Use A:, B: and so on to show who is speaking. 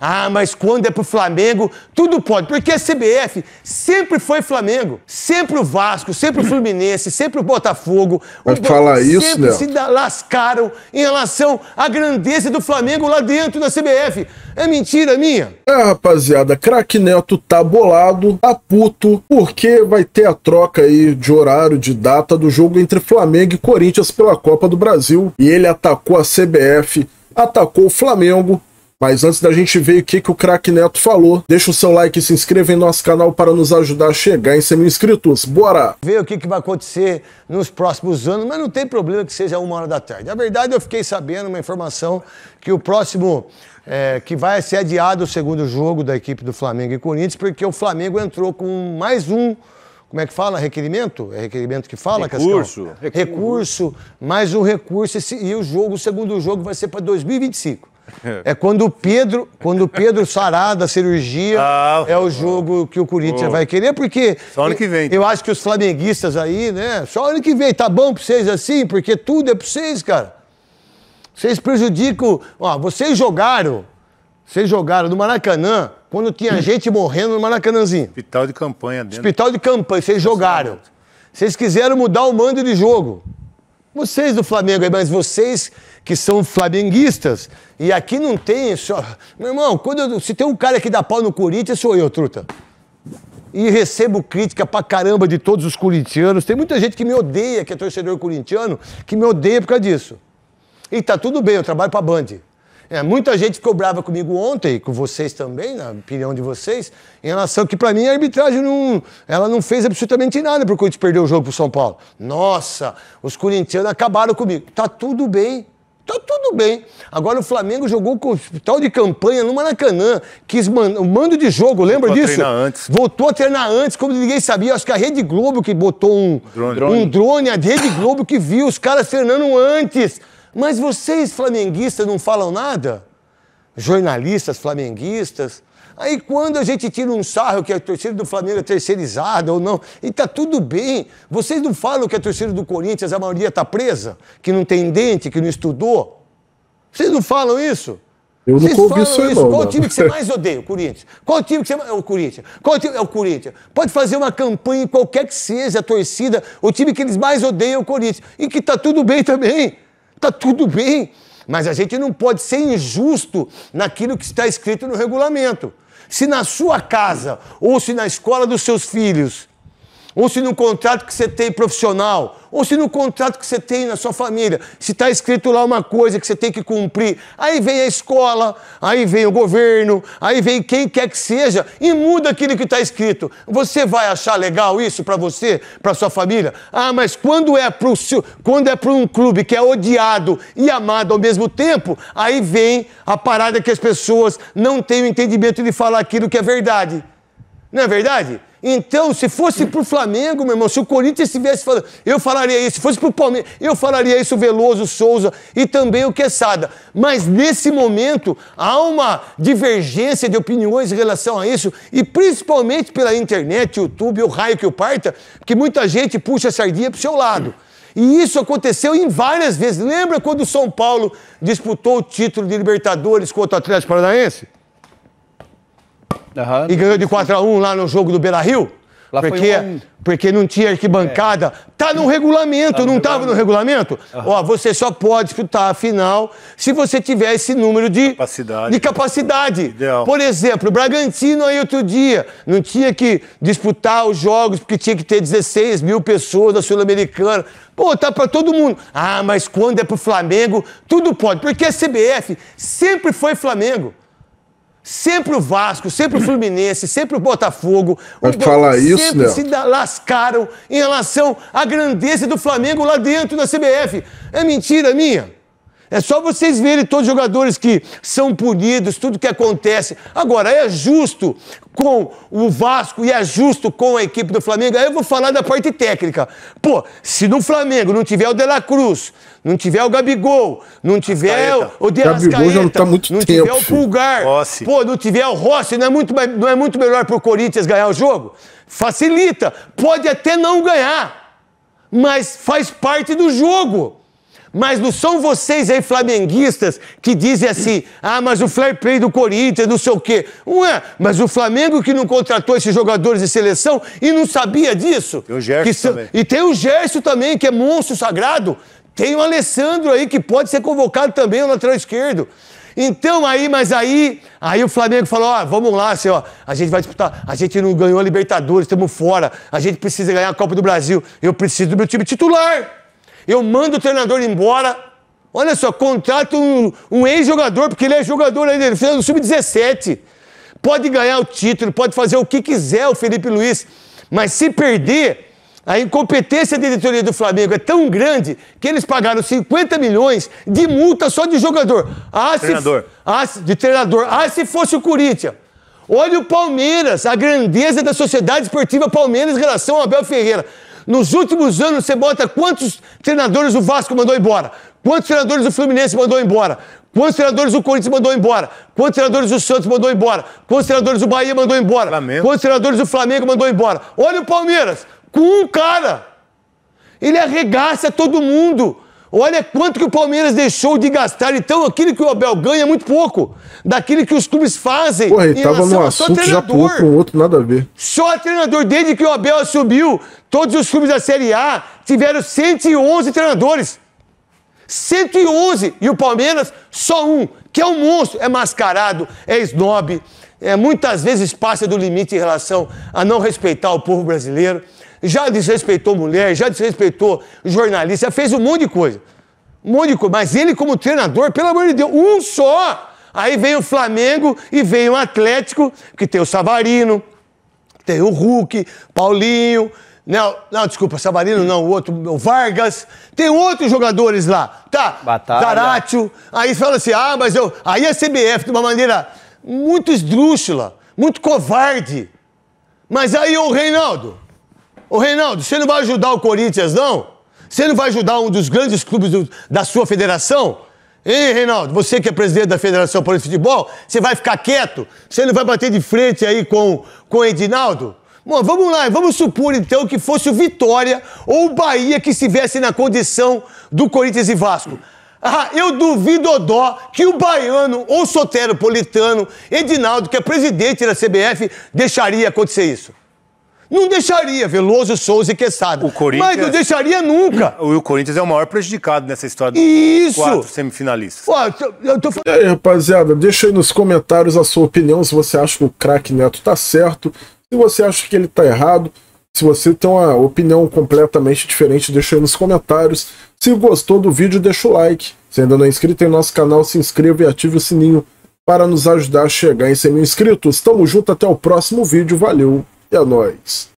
A: Ah, mas quando é pro Flamengo, tudo pode, porque a CBF sempre foi Flamengo, sempre o Vasco, sempre o Fluminense, sempre o Botafogo. Vai o falar isso, isso, sempre se lascaram em relação à grandeza do Flamengo lá dentro da CBF. É mentira minha? É, rapaziada, craque Neto tá bolado, tá puto, porque vai ter a troca aí de horário, de data do jogo entre Flamengo e Corinthians pela Copa do Brasil. E ele atacou a CBF, atacou o Flamengo mas antes da gente ver o que, que o craque Neto falou, deixa o seu like e se inscreva em nosso canal para nos ajudar a chegar em 100 mil inscritos. Bora! Ver o que, que vai acontecer nos próximos anos, mas não tem problema que seja uma hora da tarde. Na verdade, eu fiquei sabendo uma informação que o próximo é, que vai ser adiado o segundo jogo da equipe do Flamengo e Corinthians, porque o Flamengo entrou com mais um. Como é que fala? Requerimento? É requerimento que fala, recurso, Recurso. Recurso, mais um recurso. Esse, e o jogo, o segundo jogo, vai ser para 2025. É quando o Pedro, quando o Pedro sarar da cirurgia, ah, é o jogo que o Corinthians oh. vai querer, porque. Só ano que vem. Eu, então. eu acho que os flamenguistas aí, né? Só ano que vem, tá bom pra vocês assim, porque tudo é pra vocês, cara. Vocês prejudicam. Ó, vocês jogaram. Vocês jogaram no Maracanã quando tinha gente morrendo no Maracanãzinho. Hospital de campanha dentro. Hospital de campanha, vocês jogaram. Vocês quiseram mudar o mando de jogo. Vocês do Flamengo, mas vocês que são flamenguistas, e aqui não tem só. Meu irmão, quando eu... se tem um cara que dá pau no Corinthians, sou eu, truta. E recebo crítica pra caramba de todos os corintianos. Tem muita gente que me odeia, que é torcedor corintiano, que me odeia por causa disso. E tá tudo bem, eu trabalho pra Band. É, muita gente ficou brava comigo ontem, com vocês também, na opinião de vocês, em relação que, para mim, a arbitragem não, ela não fez absolutamente nada para o Corinthians perder o jogo para o São Paulo. Nossa, os corintianos acabaram comigo. Tá tudo bem. Tá tudo bem. Agora o Flamengo jogou com o hospital de campanha no Maracanã, quis man o mando de jogo, lembra Voltou disso? A treinar antes. Voltou a treinar antes, como ninguém sabia. Acho que a Rede Globo que botou um drone, drone. um drone a Rede Globo que viu os caras treinando antes. Mas vocês, flamenguistas, não falam nada? Jornalistas flamenguistas. Aí quando a gente tira um sarro que a torcida do Flamengo é terceirizada ou não, e tá tudo bem. Vocês não falam que a torcida do Corinthians, a maioria tá presa, que não tem dente, que não estudou? Vocês não falam isso? Eu Vocês não falo isso, isso. Não, Qual o time que você mais odeia? O Corinthians. Qual o time que você mais... É o Corinthians. Qual time... É o Corinthians. Pode fazer uma campanha em qualquer que seja a torcida, o time que eles mais odeiam é o Corinthians. E que tá tudo bem também. Está tudo bem, mas a gente não pode ser injusto naquilo que está escrito no regulamento. Se na sua casa ou se na escola dos seus filhos ou se no contrato que você tem profissional, ou se no contrato que você tem na sua família, se está escrito lá uma coisa que você tem que cumprir, aí vem a escola, aí vem o governo, aí vem quem quer que seja e muda aquilo que está escrito. Você vai achar legal isso para você, para sua família? Ah, mas quando é para quando é para um clube que é odiado e amado ao mesmo tempo, aí vem a parada que as pessoas não têm o entendimento de falar aquilo que é verdade. Não é verdade? Então, se fosse pro Flamengo, meu irmão, se o Corinthians estivesse falando, eu falaria isso. Se fosse pro Palmeiras, eu falaria isso, o Veloso, o Souza e também o Quesada. Mas nesse momento, há uma divergência de opiniões em relação a isso, e principalmente pela internet, YouTube, o raio que o parta, porque muita gente puxa a sardinha pro seu lado. E isso aconteceu em várias vezes. Lembra quando o São Paulo disputou o título de Libertadores contra o Atlético Paranaense? Uhum, e ganhou de 4x1 lá no jogo do Beira Rio. Lá porque, um... porque não tinha arquibancada. É. Tá no regulamento, tá no não estava no regulamento? Uhum. Ó, você só pode disputar a final se você tiver esse número de capacidade. De capacidade. Por exemplo, o Bragantino aí outro dia não tinha que disputar os jogos porque tinha que ter 16 mil pessoas da Sul-Americana. Pô, tá pra todo mundo. Ah, mas quando é pro Flamengo, tudo pode. Porque a CBF sempre foi Flamengo. Sempre o Vasco, sempre o Fluminense, sempre o Botafogo. Mas falar isso, sempre né? se lascaram em relação à grandeza do Flamengo lá dentro da CBF. É mentira minha? É só vocês verem todos os jogadores que são punidos, tudo que acontece. Agora, é justo com o Vasco e é justo com a equipe do Flamengo? Aí eu vou falar da parte técnica. Pô, se no Flamengo não tiver o De La Cruz, não tiver o Gabigol, não tiver Ascaeta. o De Gabigol já não, tá muito não tempo. tiver o Pulgar, Rossi. pô, não tiver o Rossi, não é muito, não é muito melhor pro Corinthians ganhar o jogo? Facilita. Pode até não ganhar, mas faz parte do jogo. Mas não são vocês aí, flamenguistas, que dizem assim: ah, mas o fair play do Corinthians, não sei o quê. Ué, mas o Flamengo que não contratou esses jogadores de seleção e não sabia disso. Tem o Gerson também. E tem o Gerson também, que é monstro sagrado. Tem o Alessandro aí, que pode ser convocado também, o lateral esquerdo. Então aí, mas aí, aí o Flamengo falou, ó, vamos lá, assim, ó, a gente vai disputar, a gente não ganhou a Libertadores, estamos fora, a gente precisa ganhar a Copa do Brasil, eu preciso do meu time titular. Eu mando o treinador embora. Olha só, contrato um, um ex-jogador, porque ele é jogador ainda, ele fez no sub-17. Pode ganhar o título, pode fazer o que quiser o Felipe Luiz, mas se perder, a incompetência da diretoria do Flamengo é tão grande que eles pagaram 50 milhões de multa só de jogador. Ah, treinador. Ah, se, ah, de treinador. Ah, se fosse o Corinthians. Olha o Palmeiras, a grandeza da Sociedade Esportiva Palmeiras em relação ao Abel Ferreira. Nos últimos anos, você bota quantos treinadores o Vasco mandou embora? Quantos treinadores o Fluminense mandou embora? Quantos treinadores o Corinthians mandou embora? Quantos treinadores o Santos mandou embora? Quantos treinadores o Bahia mandou embora? Flamengo. Quantos treinadores o Flamengo mandou embora? Olha o Palmeiras, com um cara. Ele arregaça todo mundo. Olha quanto que o Palmeiras deixou de gastar. Então, aquilo que o Abel ganha é muito pouco. Daquilo que os clubes fazem. Porra, ele tava num assunto já pulou um outro, nada a ver. Só treinador, desde que o Abel subiu, todos os clubes da Série A tiveram 111 treinadores. 111! E o Palmeiras, só um, que é um monstro. É mascarado, é snob, é, muitas vezes passa do limite em relação a não respeitar o povo brasileiro, já desrespeitou mulher, já desrespeitou jornalista, fez um monte de coisa. Um monte de coisa. Mas ele, como treinador, pelo amor de Deus, um só! Aí vem o Flamengo e vem o Atlético, que tem o Savarino, tem o Hulk, Paulinho, não, né? não, desculpa, Savarino não, o outro, o Vargas. Tem outros jogadores lá, tá? Batalha. Taratio. Aí fala assim, ah, mas eu... Aí a CBF, de uma maneira muito esdrúxula, muito covarde. Mas aí, ô Reinaldo, ô Reinaldo, você não vai ajudar o Corinthians, não? Você não vai ajudar um dos grandes clubes do, da sua federação? Hein, Reinaldo, você que é presidente da Federação Paulista de Futebol, você vai ficar quieto? Você não vai bater de frente aí com, com o Edinaldo? Bom, vamos lá, vamos supor então que fosse o Vitória ou o Bahia que estivesse na condição do Corinthians e Vasco. Ah, eu duvido ou dó que o baiano ou soteropolitano Edinaldo, que é presidente da CBF, deixaria acontecer isso. Não deixaria Veloso, Souza e Quesada. Mas não deixaria nunca. O Corinthians é o maior prejudicado nessa história Isso. dos quatro semifinalistas. Pô, eu tô... E aí, rapaziada, deixa aí nos comentários a sua opinião se você acha que o craque Neto tá certo, se você acha que ele tá errado. Se você tem uma opinião completamente diferente, deixa aí nos comentários. Se gostou do vídeo, deixa o like. Se ainda não é inscrito em nosso canal, se inscreva e ative o sininho para nos ajudar a chegar em 100 mil inscritos. Tamo junto, até o próximo vídeo. Valeu e é nóis!